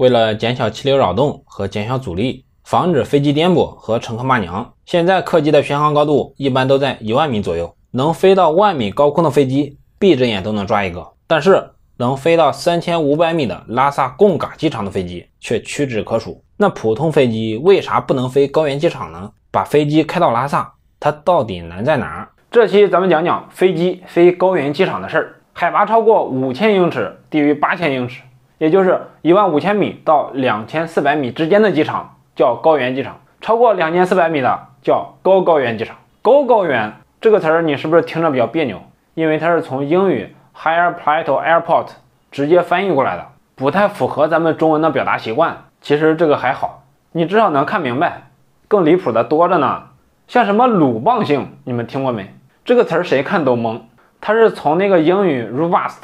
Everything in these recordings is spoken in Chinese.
为了减小气流扰动和减小阻力，防止飞机颠簸和乘客骂娘，现在客机的巡航高度一般都在一万米左右。能飞到万米高空的飞机，闭着眼都能抓一个。但是能飞到三千五百米的拉萨贡嘎机场的飞机却屈指可数。那普通飞机为啥不能飞高原机场呢？把飞机开到拉萨，它到底难在哪？这期咱们讲讲飞机飞高原机场的事儿。海拔超过五千英尺，低于八千英尺。也就是一万五千米到两千四百米之间的机场叫高原机场，超过两千四百米的叫高高原机场。高高原这个词儿你是不是听着比较别扭？因为它是从英语 higher plateau airport 直接翻译过来的，不太符合咱们中文的表达习惯。其实这个还好，你至少能看明白。更离谱的多着呢，像什么鲁棒性，你们听过没？这个词儿谁看都懵，它是从那个英语 robust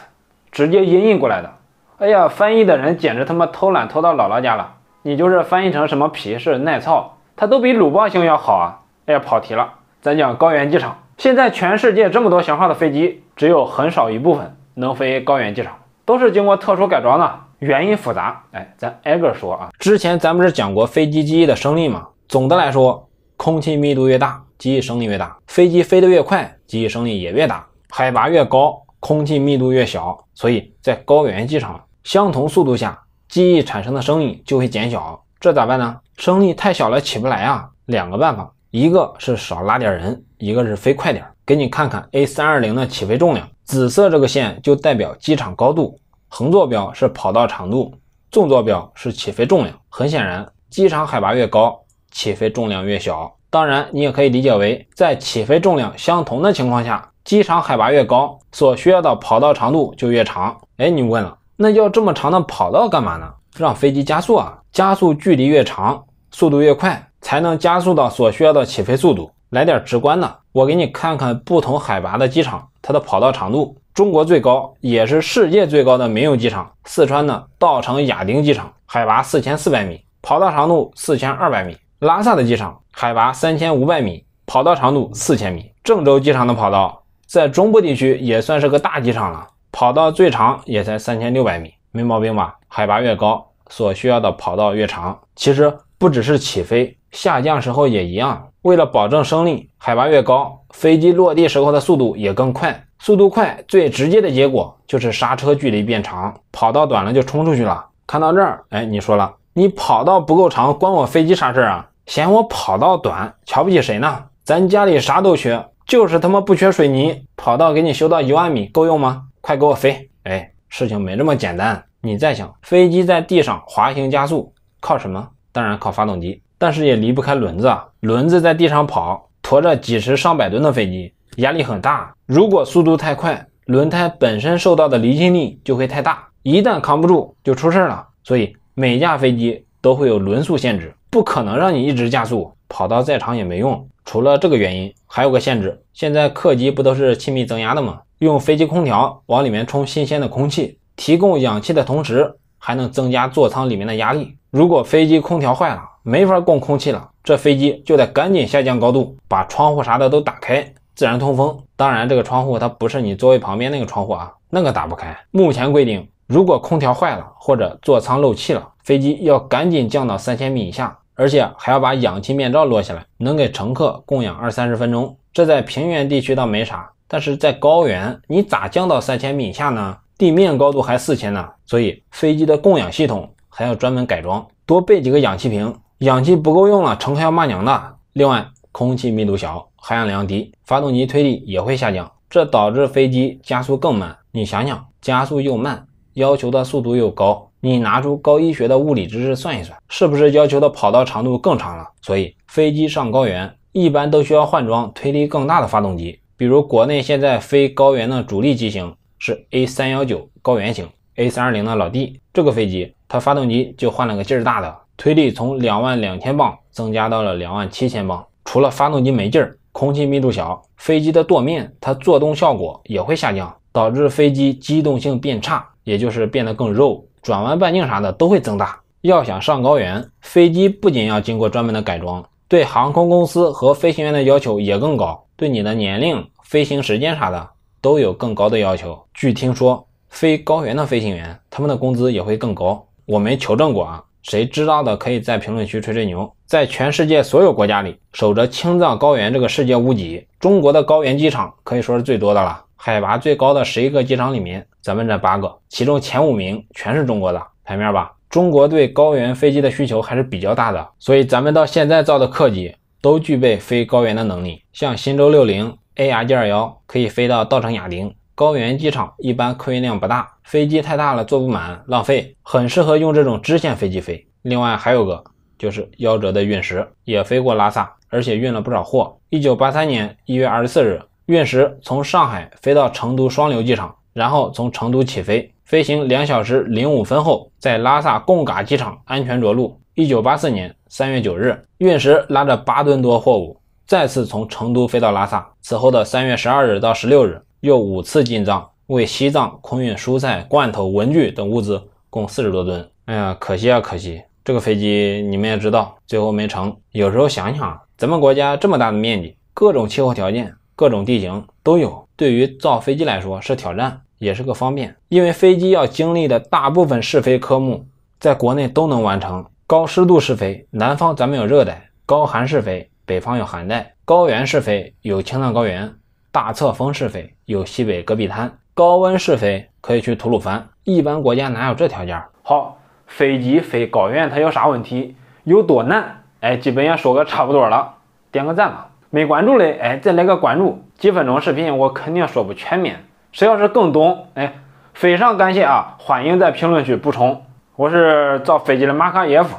直接音译过来的。哎呀，翻译的人简直他妈偷懒偷到姥姥家了！你就是翻译成什么皮是耐操，它都比鲁棒型要好啊！哎呀，跑题了，咱讲高原机场。现在全世界这么多型号的飞机，只有很少一部分能飞高原机场，都是经过特殊改装的，原因复杂。哎，咱挨个说啊。之前咱不是讲过飞机机翼的升力嘛。总的来说，空气密度越大，机翼升力越大；飞机飞得越快，机翼升力也越大；海拔越高，空气密度越小，所以在高原机场。相同速度下，机翼产生的升力就会减小，这咋办呢？升力太小了，起不来啊！两个办法，一个是少拉点人，一个是飞快点。给你看看 A 三二零的起飞重量，紫色这个线就代表机场高度，横坐标是跑道长度，纵坐标是起飞重量。很显然，机场海拔越高，起飞重量越小。当然，你也可以理解为，在起飞重量相同的情况下，机场海拔越高，所需要的跑道长度就越长。哎，你问了。那要这么长的跑道干嘛呢？让飞机加速啊！加速距离越长，速度越快，才能加速到所需要的起飞速度。来点直观的，我给你看看不同海拔的机场它的跑道长度。中国最高也是世界最高的民用机场，四川的稻城亚丁机场海拔四千四百米，跑道长度四千二百米；拉萨的机场海拔三千五百米，跑道长度四千米；郑州机场的跑道在中部地区也算是个大机场了。跑道最长也才三千六百米，没毛病吧？海拔越高，所需要的跑道越长。其实不只是起飞，下降时候也一样。为了保证升力，海拔越高，飞机落地时候的速度也更快。速度快，最直接的结果就是刹车距离变长。跑道短了就冲出去了。看到这儿，哎，你说了，你跑道不够长，关我飞机啥事儿啊？嫌我跑道短，瞧不起谁呢？咱家里啥都缺，就是他妈不缺水泥。跑道给你修到一万米，够用吗？快给我飞！哎，事情没这么简单。你再想飞机在地上滑行加速靠什么？当然靠发动机，但是也离不开轮子啊。轮子在地上跑，驮着几十上百吨的飞机，压力很大。如果速度太快，轮胎本身受到的离心力就会太大，一旦扛不住就出事了。所以每架飞机都会有轮速限制，不可能让你一直加速，跑道再长也没用。除了这个原因，还有个限制。现在客机不都是气密增压的吗？用飞机空调往里面充新鲜的空气，提供氧气的同时，还能增加座舱里面的压力。如果飞机空调坏了，没法供空气了，这飞机就得赶紧下降高度，把窗户啥的都打开，自然通风。当然，这个窗户它不是你座位旁边那个窗户啊，那个打不开。目前规定，如果空调坏了或者座舱漏气了，飞机要赶紧降到三千米以下。而且还要把氧气面罩落下来，能给乘客供氧二三十分钟。这在平原地区倒没啥，但是在高原，你咋降到三千米以下呢？地面高度还四千呢，所以飞机的供氧系统还要专门改装，多备几个氧气瓶。氧气不够用了，乘客要骂娘的。另外，空气密度小，含氧量低，发动机推力也会下降，这导致飞机加速更慢。你想想，加速又慢，要求的速度又高。你拿出高一学的物理知识算一算，是不是要求的跑道长度更长了？所以飞机上高原一般都需要换装推力更大的发动机。比如国内现在飞高原的主力机型是 A319 高原型，A320 的老弟，这个飞机它发动机就换了个劲儿大的，推力从两万两千磅增加到了两万七千磅。除了发动机没劲儿，空气密度小，飞机的舵面它做动效果也会下降，导致飞机机动性变差，也就是变得更肉。转弯半径啥的都会增大。要想上高原，飞机不仅要经过专门的改装，对航空公司和飞行员的要求也更高，对你的年龄、飞行时间啥的都有更高的要求。据听说，飞高原的飞行员，他们的工资也会更高。我没求证过啊，谁知道的可以在评论区吹吹牛。在全世界所有国家里，守着青藏高原这个世界屋脊，中国的高原机场可以说是最多的了。海拔最高的十一个机场里面，咱们占八个，其中前五名全是中国的排面吧。中国对高原飞机的需求还是比较大的，所以咱们到现在造的客机都具备飞高原的能力。像新舟六零、ARJ 二幺可以飞到稻城亚丁高原机场，一般客运量不大，飞机太大了坐不满，浪费，很适合用这种支线飞机飞。另外还有个就是夭折的运十，也飞过拉萨，而且运了不少货。一九八三年一月二十四日。运十从上海飞到成都双流机场，然后从成都起飞，飞行两小时零五分后，在拉萨贡嘎机场安全着陆。一九八四年三月九日，运十拉着八吨多货物，再次从成都飞到拉萨。此后的三月十二日到十六日，又五次进藏，为西藏空运蔬菜、罐头、文具等物资，共四十多吨。哎呀，可惜啊，可惜！这个飞机你们也知道，最后没成。有时候想想，咱们国家这么大的面积，各种气候条件。各种地形都有，对于造飞机来说是挑战，也是个方便。因为飞机要经历的大部分试飞科目，在国内都能完成。高湿度试飞，南方咱们有热带；高寒试飞，北方有寒带；高原试飞有青藏高原；大侧风试飞有西北戈壁滩；高温试飞可以去吐鲁番。一般国家哪有这条件？好，飞机飞高原它有啥问题？有多难？哎，基本也说个差不多了，点个赞吧。没关注的，哎，再来个关注。几分钟视频，我肯定说不全面。谁要是更懂，哎，非常感谢啊！欢迎在评论区补充。我是造飞机的马卡耶夫，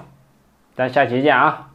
咱下期见啊！